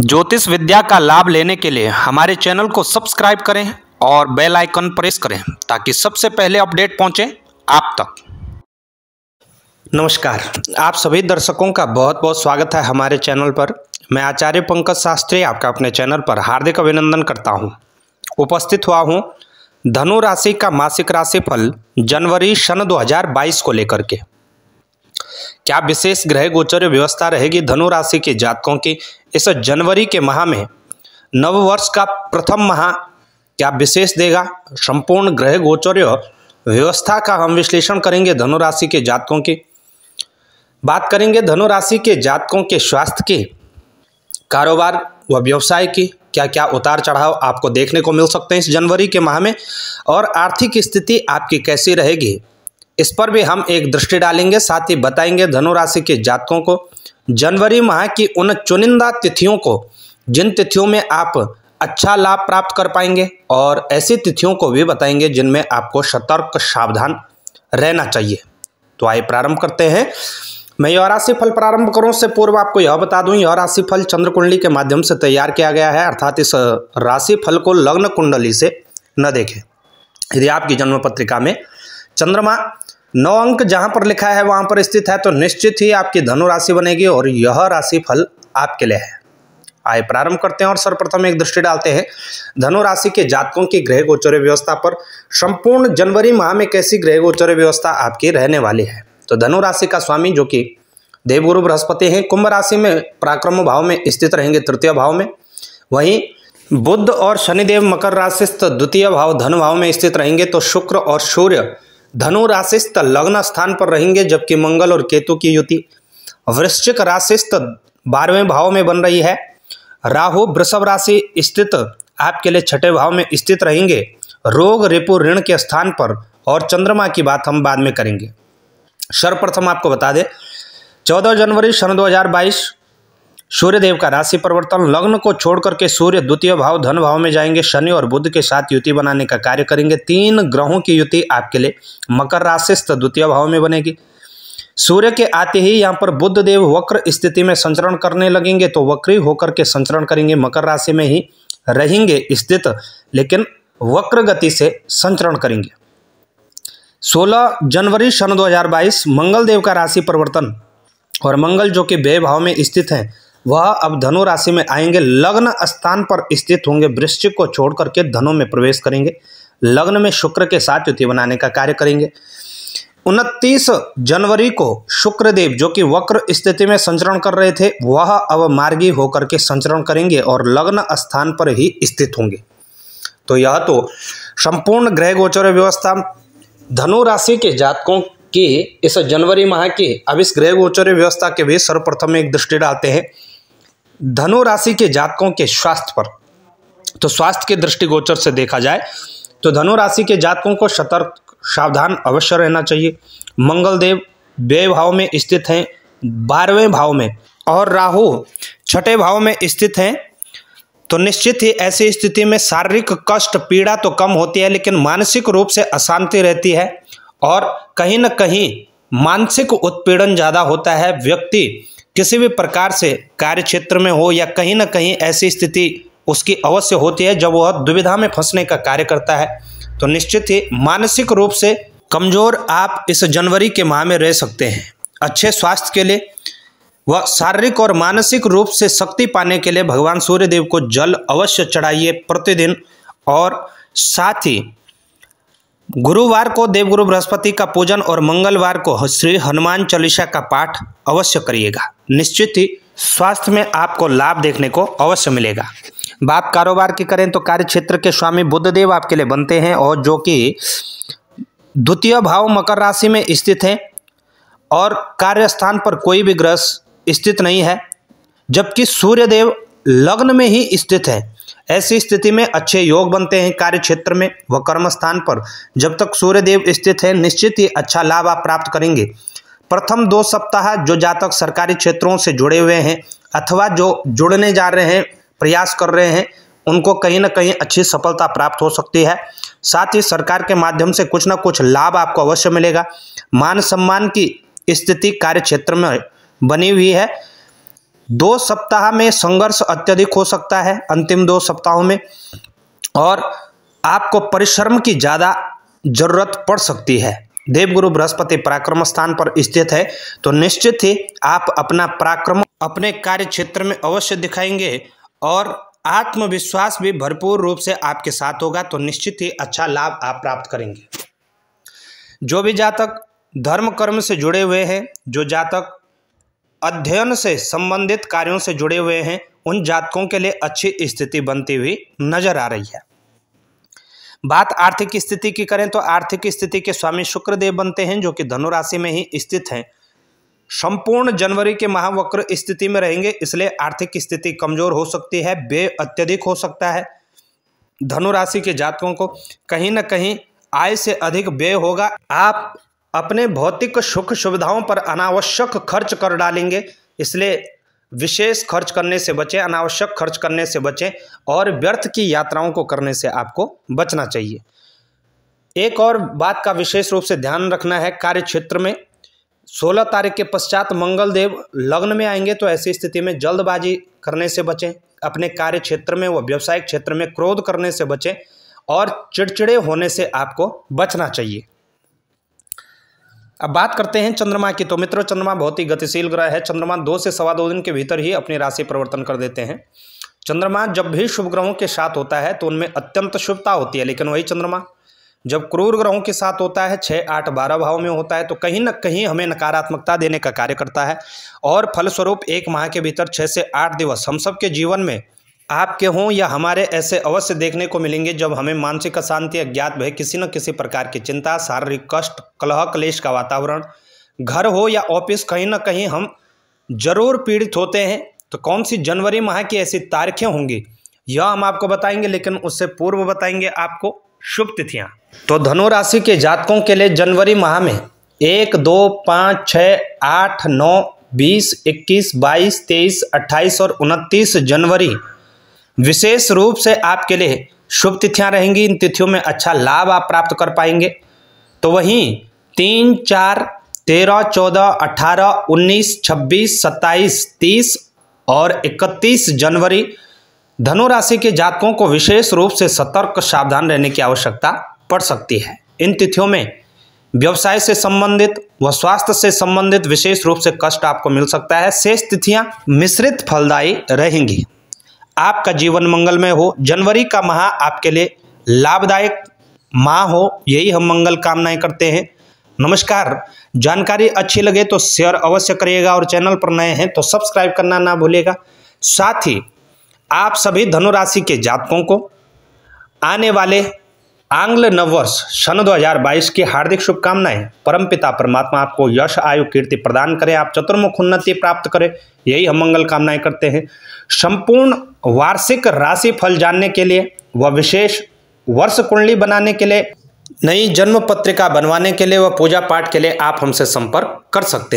ज्योतिष विद्या का लाभ लेने के लिए हमारे चैनल को सब्सक्राइब करें और बेल आइकन प्रेस करें ताकि सबसे पहले अपडेट पहुंचे आप तक नमस्कार आप सभी दर्शकों का बहुत बहुत स्वागत है हमारे चैनल पर मैं आचार्य पंकज शास्त्री आपका अपने चैनल पर हार्दिक अभिनंदन करता हूं। उपस्थित हुआ हूं धनु राशि का मासिक राशि फल जनवरी सन 2022 को लेकर के क्या विशेष ग्रह गोचर व्यवस्था रहेगी धनु राशि के जातकों की इस जनवरी के माह में नववर्ष का प्रथम माह क्या विशेष देगा संपूर्ण ग्रह गोचर व्यवस्था का हम विश्लेषण करेंगे धनु राशि के जातकों की बात करेंगे धनु राशि के जातकों के स्वास्थ्य की कारोबार व व्यवसाय की क्या क्या उतार चढ़ाव आपको देखने को मिल सकते हैं इस जनवरी के माह में और आर्थिक स्थिति आपकी कैसी रहेगी इस पर भी हम एक दृष्टि डालेंगे साथ ही बताएंगे धनुराशि के जातकों को जनवरी माह की उन चुनिंदा तिथियों को जिन तिथियों में आप अच्छा लाभ प्राप्त कर पाएंगे और ऐसी तिथियों को भी बताएंगे जिनमें आपको सतर्क सावधान रहना चाहिए तो आइए प्रारंभ करते हैं मैं यह राशि फल प्रारंभ करूं से पूर्व आपको यह बता दूं यह फल चंद्र कुंडली के माध्यम से तैयार किया गया है अर्थात इस राशि फल को लग्न कुंडली से न देखें यदि आपकी जन्म पत्रिका में चंद्रमा नौ अंक जहां पर लिखा है वहां पर स्थित है तो निश्चित ही आपकी धनु राशि बनेगी और यह राशि फल आपके लिए है आए प्रारंभ करते हैं और सर्वप्रथम एक दृष्टि डालते हैं धनु राशि के जातकों की ग्रह गोचर व्यवस्था पर संपूर्ण जनवरी माह में कैसी ग्रह गोचर व्यवस्था आपकी रहने वाली है तो धनु राशि का स्वामी जो कि देवगुरु बृहस्पति हैं कुंभ राशि में पराक्रम भाव में स्थित रहेंगे तृतीय भाव में वहीं बुद्ध और शनिदेव मकर राशि द्वितीय भाव धन भाव में स्थित रहेंगे तो शुक्र और सूर्य धनु लग्न स्थान पर रहेंगे जबकि मंगल और केतु की युति वृश्चिक राशिस्त बारहवें भाव में बन रही है राहु वृषभ राशि स्थित आपके लिए छठे भाव में स्थित रहेंगे रोग रेपो ऋण के स्थान पर और चंद्रमा की बात हम बाद में करेंगे सर्वप्रथम आपको बता दें चौदह जनवरी सन 2022 सूर्य देव का राशि परिवर्तन लग्न को छोड़कर के सूर्य द्वितीय भाव धन भाव में जाएंगे शनि और बुद्ध के साथ युति बनाने का कार्य करेंगे तीन ग्रहों की युति आपके लिए मकर राशि द्वितीय भाव में बनेगी सूर्य के आते ही यहाँ पर बुद्ध देव वक्र स्थिति में संचरण करने लगेंगे तो वक्री होकर के संचरण करेंगे मकर राशि में ही रहेंगे स्थित लेकिन वक्र गति से संचरण करेंगे 16 जनवरी सन 2022 मंगल देव का राशि परिवर्तन और मंगल जो कि व्यय भाव में स्थित हैं वह अब धनु राशि में आएंगे लग्न स्थान पर स्थित होंगे वृश्चिक को छोड़ करके धनु में प्रवेश करेंगे लग्न में शुक्र के साथ युति बनाने का कार्य करेंगे उनतीस जनवरी को शुक्रदेव जो कि वक्र स्थिति में संचरण कर रहे थे वह अब मार्गी होकर के संचरण करेंगे और लग्न स्थान पर ही स्थित होंगे तो यह तो संपूर्ण ग्रह गोचर व्यवस्था धनु राशि के जातकों की इस जनवरी माह की अब इस ग्रह गोचर व्यवस्था के भी सर्वप्रथम एक दृष्टि डालते हैं धनु राशि के जातकों के स्वास्थ्य पर तो स्वास्थ्य के दृष्टिगोचर से देखा जाए तो धनु राशि के जातकों को सतर्क सावधान अवश्य रहना चाहिए मंगलदेव व्यय भाव में स्थित हैं बारहवें भाव में और राहु छठे भाव में स्थित हैं तो निश्चित ही ऐसी स्थिति में शारीरिक कष्ट पीड़ा तो कम होती है लेकिन मानसिक रूप से अशांति रहती है और कहीं ना कहीं मानसिक उत्पीड़न ज़्यादा होता है व्यक्ति किसी भी प्रकार से कार्य क्षेत्र में हो या कहीं ना कहीं ऐसी स्थिति उसकी अवश्य होती है जब वह दुविधा में फंसने का कार्य करता है तो निश्चित ही मानसिक रूप से कमज़ोर आप इस जनवरी के माह में रह सकते हैं अच्छे स्वास्थ्य के लिए वह शारीरिक और मानसिक रूप से शक्ति पाने के लिए भगवान सूर्यदेव को जल अवश्य चढ़ाइए प्रतिदिन और साथ ही गुरुवार को देवगुरु बृहस्पति का पूजन और मंगलवार को श्री हनुमान चालीसा का पाठ अवश्य करिएगा निश्चित ही स्वास्थ्य में आपको लाभ देखने को अवश्य मिलेगा बात कारोबार की करें तो कार्य क्षेत्र के स्वामी बुद्धदेव आपके लिए बनते हैं और जो कि द्वितीय भाव मकर राशि में स्थित हैं और कार्यस्थान पर कोई भी ग्रह स्थित नहीं है जबकि सूर्यदेव लग्न में ही स्थित है ऐसी स्थिति में अच्छे योग बनते हैं कार्य क्षेत्र में व कर्म स्थान पर जब तक सूर्यदेव स्थित है निश्चित ही अच्छा लाभ आप प्राप्त करेंगे प्रथम दो सप्ताह जो जातक सरकारी क्षेत्रों से जुड़े हुए हैं अथवा जो जुड़ने जा रहे हैं प्रयास कर रहे हैं उनको कहीं ना कहीं अच्छी सफलता प्राप्त हो सकती है साथ ही सरकार के माध्यम से कुछ ना कुछ लाभ आपको अवश्य मिलेगा मान सम्मान की स्थिति कार्य क्षेत्र में बनी हुई है दो सप्ताह में संघर्ष अत्यधिक हो सकता है अंतिम दो सप्ताहों में और आपको परिश्रम की ज़्यादा जरूरत पड़ सकती है देवगुरु बृहस्पति पराक्रम स्थान पर स्थित है तो निश्चित ही आप अपना पराक्रम अपने कार्य क्षेत्र में अवश्य दिखाएंगे और आत्मविश्वास भी भरपूर रूप से आपके साथ होगा तो निश्चित ही अच्छा लाभ आप प्राप्त करेंगे जो भी जातक धर्म कर्म से जुड़े हुए हैं जो जातक अध्ययन से संबंधित कार्यों से जुड़े हुए हैं उन जातकों के लिए अच्छी स्थिति बनती हुई नजर आ रही है बात आर्थिक स्थिति की करें तो आर्थिक स्थिति के स्वामी शुक्रदेव बनते हैं जो कि धनुराशि में ही स्थित हैं संपूर्ण जनवरी के महावक्र स्थिति में रहेंगे इसलिए आर्थिक स्थिति कमजोर हो सकती है व्यय अत्यधिक हो सकता है धनुराशि के जातकों को कहीं ना कहीं आय से अधिक व्यय होगा आप अपने भौतिक सुख सुविधाओं पर अनावश्यक खर्च कर डालेंगे इसलिए विशेष खर्च करने से बचें अनावश्यक खर्च करने से बचें और व्यर्थ की यात्राओं को करने से आपको बचना चाहिए एक और बात का विशेष रूप से ध्यान रखना है कार्य क्षेत्र में सोलह तारीख के पश्चात मंगलदेव लग्न में आएंगे तो ऐसी स्थिति में जल्दबाजी करने से बचें अपने कार्य क्षेत्र में व व्यावसायिक क्षेत्र में क्रोध करने से बचें और चिड़चिड़े होने से आपको बचना चाहिए अब बात करते हैं चंद्रमा की तो मित्रों चंद्रमा बहुत ही गतिशील ग्रह है चंद्रमा दो से सवा दो दिन के भीतर ही अपनी राशि परिवर्तन कर देते हैं चंद्रमा जब भी शुभ ग्रहों के साथ होता है तो उनमें अत्यंत शुभता होती है लेकिन वही चंद्रमा जब क्रूर ग्रहों के साथ होता है छः आठ बारह भाव में होता है तो कहीं ना कहीं हमें नकारात्मकता देने का कार्य करता है और फलस्वरूप एक माह के भीतर छः से आठ दिवस हम सब के जीवन में आपके हों या हमारे ऐसे अवश्य देखने को मिलेंगे जब हमें मानसिक अशांति अज्ञात भय किसी न किसी प्रकार की चिंता शारीरिक कष्ट कलह क्लेश का वातावरण घर हो या ऑफिस कहीं ना कहीं हम जरूर पीड़ित होते हैं तो कौन सी जनवरी माह की ऐसी तारीखें होंगी यह हम आपको बताएंगे लेकिन उससे पूर्व बताएंगे आपको शुभ तिथियाँ तो धनुराशि के जातकों के लिए जनवरी माह में एक दो पाँच छ आठ नौ बीस इक्कीस बाईस तेईस अट्ठाईस और उनतीस जनवरी विशेष रूप से आपके लिए शुभ तिथियां रहेंगी इन तिथियों में अच्छा लाभ आप प्राप्त कर पाएंगे तो वहीं तीन चार तेरह चौदह अठारह उन्नीस छब्बीस सत्ताईस तीस और इकतीस जनवरी धनु राशि के जातकों को विशेष रूप से सतर्क सावधान रहने की आवश्यकता पड़ सकती है इन तिथियों में व्यवसाय से संबंधित व स्वास्थ्य से संबंधित विशेष रूप से कष्ट आपको मिल सकता है शेष तिथियां मिश्रित फलदायी रहेंगी आपका जीवन मंगलमय हो जनवरी का माह आपके लिए लाभदायक माह हो यही हम मंगल कामनाएं करते हैं नमस्कार जानकारी अच्छी लगे तो शेयर अवश्य करिएगा और चैनल पर नए हैं तो सब्सक्राइब करना ना भूलिएगा साथ ही आप सभी धनुराशि के जातकों को आने वाले आंग्ल नववर्ष सन 2022 की हार्दिक शुभकामनाएं परमपिता परमात्मा आपको यश आयु कीर्ति प्रदान करें आप चतुर्मुख उन्नति प्राप्त करें यही हम मंगल कामनाएं करते हैं संपूर्ण वार्षिक राशि फल जानने के लिए व विशेष वर्ष कुंडली बनाने के लिए नई जन्म पत्रिका बनवाने के लिए व पूजा पाठ के लिए आप हमसे संपर्क कर सकते हैं